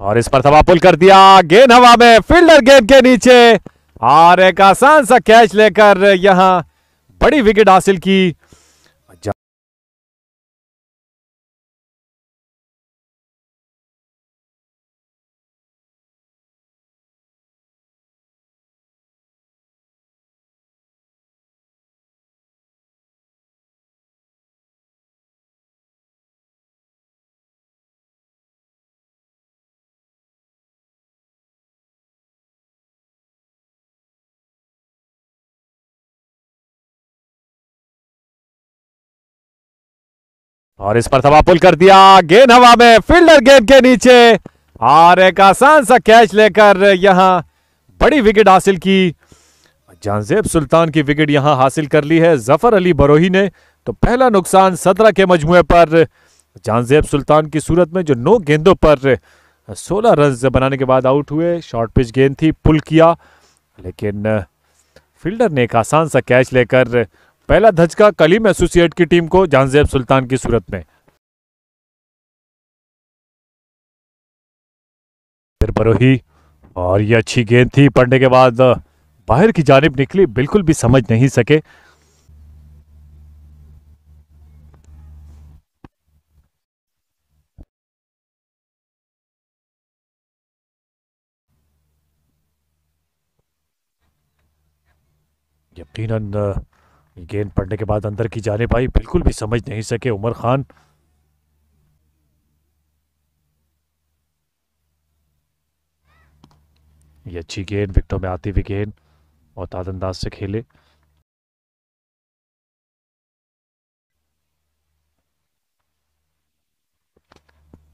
और इस पर थवा पुल कर दिया गेंद हवा में फील्डर गेंद के नीचे और एक आसान सा कैच लेकर यहां बड़ी विकेट हासिल की और इस पर थवा पुल कर दिया गेंद हवा में फील्डर गेंद के नीचे और एक आसान सा कैच लेकर यहां बड़ी विकेट हासिल की जानजेब सुल्तान की विकेट यहां हासिल कर ली है जफर अली बरोही ने तो पहला नुकसान सत्रह के मजमुए पर जानजेब सुल्तान की सूरत में जो नौ गेंदों पर सोलह रन बनाने के बाद आउट हुए शॉर्ट पिच गेंद थी पुल किया लेकिन फील्डर ने एक आसान सा कैच लेकर पहला धचका कलीम एसोसिएट की टीम को जानजेब सुल्तान की सूरत में फिर बरोही और ये अच्छी गेंद थी पढ़ने के बाद बाहर की जानब निकली बिल्कुल भी समझ नहीं सके यकीनन गेंद पड़ने के बाद अंदर की जाने पाई बिल्कुल भी समझ नहीं सके उमर खान ये अच्छी गेंद विकटों में आती हुई गेंद और अंदाज से खेले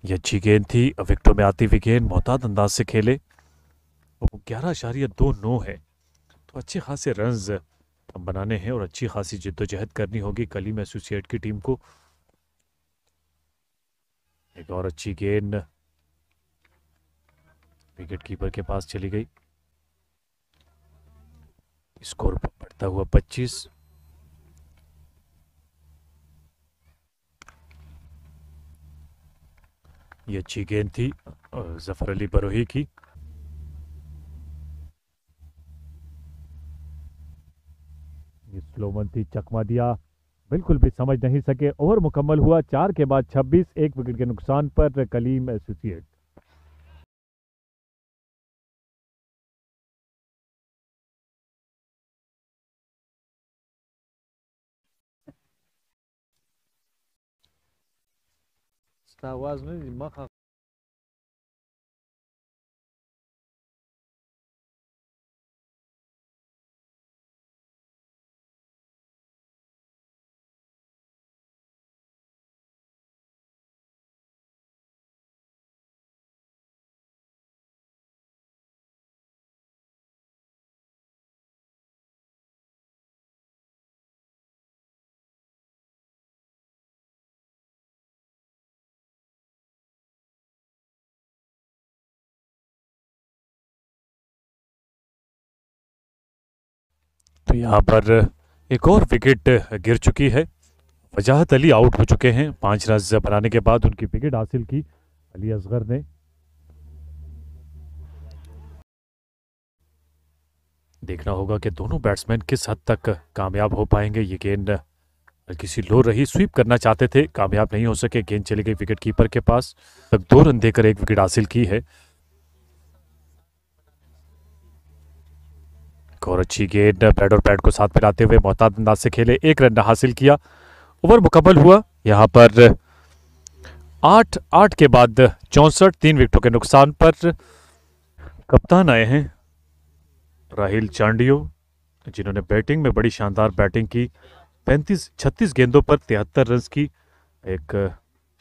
ये अच्छी गेंद थी विकटों में आती हुई गेंद मोहताद अंदाज से खेले ग्यारह इशारिया दो नौ है तो अच्छे खासे रन्स बनाने हैं और अच्छी खासी जिद्दोजहद करनी होगी कलीम एसोसिएट की टीम को एक और अच्छी गेंद विकेट कीपर के पास चली गई स्कोर बढ़ता हुआ 25 ये अच्छी गेंद थी जफर अली बरोही की लोमंती चकमा दिया बिल्कुल भी समझ नहीं सके ओवर मुकम्मल हुआ चार के बाद 26 एक विकेट के नुकसान पर कलीम एसोसिएट आवाज़ में दिमाग तो यहाँ पर एक और विकेट गिर चुकी है वजाहत अली आउट हो चुके हैं पाँच रन बनाने के बाद उनकी विकेट हासिल की अली असगर ने देखना होगा कि दोनों बैट्समैन किस हद तक कामयाब हो पाएंगे ये गेंद हल्की सी लो रही स्वीप करना चाहते थे कामयाब नहीं हो सके गेंद चली गई विकेट कीपर के पास तक दो रन देकर एक विकेट हासिल की है और अच्छी गेंद पैड और पैड को साथ मिलाते हुए मोहताद अंदाज से खेले एक रन हासिल किया ओवर मुकम्मल हुआ यहाँ पर आठ आठ के बाद चौंसठ तीन विकेटों के नुकसान पर कप्तान आए हैं राहिल चांडियो जिन्होंने बैटिंग में बड़ी शानदार बैटिंग की पैंतीस छत्तीस गेंदों पर तिहत्तर रन की एक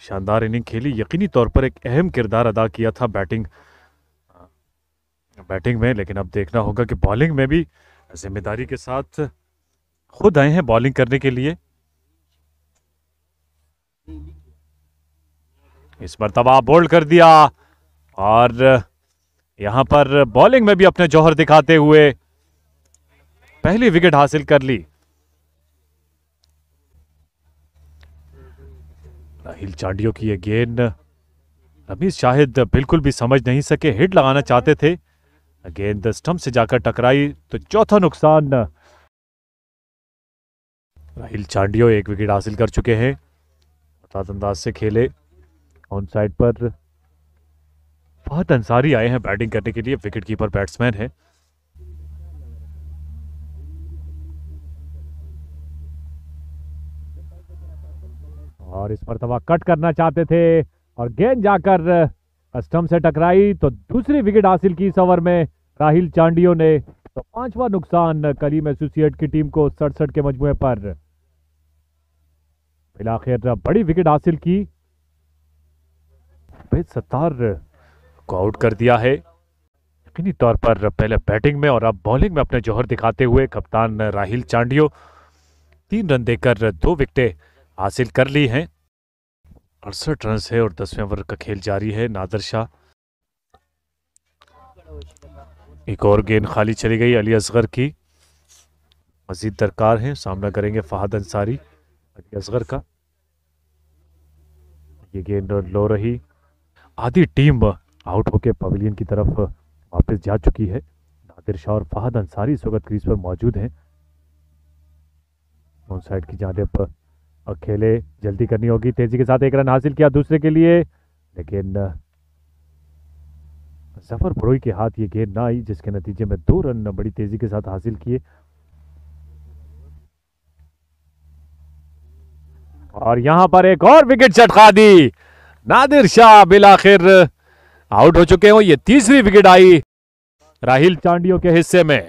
शानदार इनिंग खेली यकीनी तौर पर एक अहम किरदार अदा किया था बैटिंग बैटिंग में लेकिन अब देखना होगा कि बॉलिंग में भी जिम्मेदारी के साथ खुद आए हैं बॉलिंग करने के लिए इस पर तबाह बोल्ड कर दिया और यहां पर बॉलिंग में भी अपने जौहर दिखाते हुए पहली विकेट हासिल कर ली राहिल चांडियो की यह गेंद रमीज शाहिद बिल्कुल भी समझ नहीं सके हिट लगाना चाहते थे गेंद स्टंप से जाकर टकराई तो चौथा नुकसान राहिल चांडियो एक विकेट हासिल कर चुके हैं हताश अंदाज से खेले ऑन साइड पर बहुत अंसारी आए हैं बैटिंग करने के लिए विकेट कीपर बैट्समैन है और इस पर तवा कट करना चाहते थे और गेंद जाकर अष्टम से टकराई तो दूसरी विकेट हासिल की इस ओवर में राहिल चांडियो ने तो पांचवा नुकसान करीम एसोसिएट की टीम को सड़सठ के मजमुए पर बिलाखिर बड़ी विकेट हासिल की सत्तार को आउट कर दिया है यकीनी तौर पर पहले बैटिंग में और अब बॉलिंग में अपने जौहर दिखाते हुए कप्तान राहिल चांडियो तीन रन देकर दो विकटें हासिल कर ली हैं अड़सठ रन है और दसवें ओवर का खेल जारी है नादर शाह एक और गेंद खाली चली गई अली असगर की मजीद दरकार है सामना करेंगे फहद अंसारी अली असगर का ये गेंद लो रही आधी टीम आउट होकर पवेलियन की तरफ वापस जा चुकी है नादिर शाह और फहद अंसारी इस वक्त क्रीज पर मौजूद हैं साइड की जानब और खेले जल्दी करनी होगी तेजी के साथ एक रन हासिल किया दूसरे के लिए लेकिन जफर बरोई के हाथ ये गेंद ना आई जिसके नतीजे में दो रन बड़ी तेजी के साथ हासिल किए और यहां पर एक और विकेट चटका दी नादिर शाह बिल आखिर आउट हो चुके हो ये तीसरी विकेट आई राहिल चांडियो के हिस्से में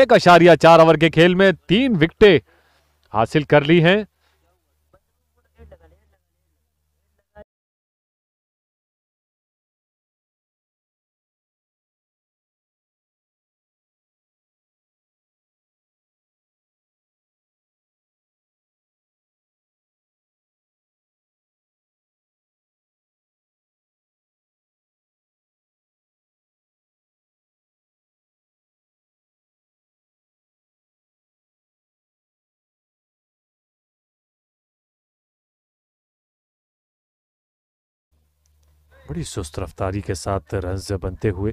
एक अशारिया चार ओवर के खेल में तीन विकेटें हासिल कर ली हैं बड़ी सुस्त रफ्तारी के साथ रंज बनते हुए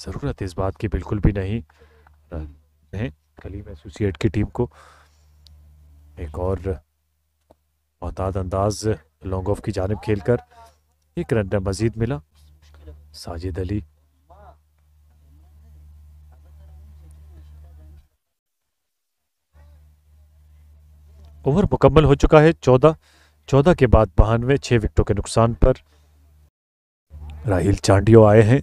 ज़रूरत इस बात की बिल्कुल भी नहीं है कलीम एसोसिएट की टीम को एक और मोहताद अंदाज लॉन्ग ऑफ की जानब खेलकर एक रन मजीद मिला साजिद अली ओवर मुकम्मल हो चुका है चौदह चौदह के बाद बहानवे छः विकेटों के नुकसान पर राहिल चांडियो आए हैं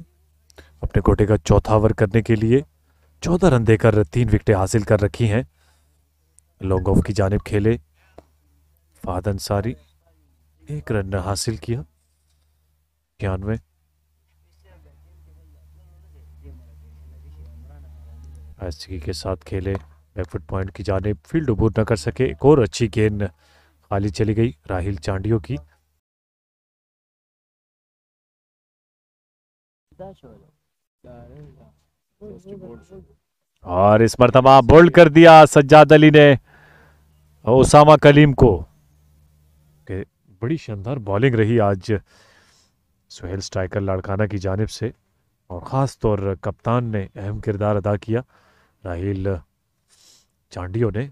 अपने कोटे का चौथा ओवर करने के लिए चौदह रन देकर तीन विकेटें हासिल कर रखी हैं लॉन्ग ऑफ की जानब खेले फाद अंसारी एक रन हासिल किया इक्यानवे के साथ खेले बैकफुट पॉइंट की जानब फील्ड उबूर न कर सके एक और अच्छी गेंद खाली चली गई राहिल चांडियो की और इस मरतबा बोल्ड कर दिया सज्जाद अली ने ओसामा कलीम को के बड़ी शानदार बॉलिंग रही आज सुहेल स्ट्राइकर लाड़काना की जानब से और ख़ास तौर कप्तान ने अहम किरदार अदा किया राहिल चांडियो ने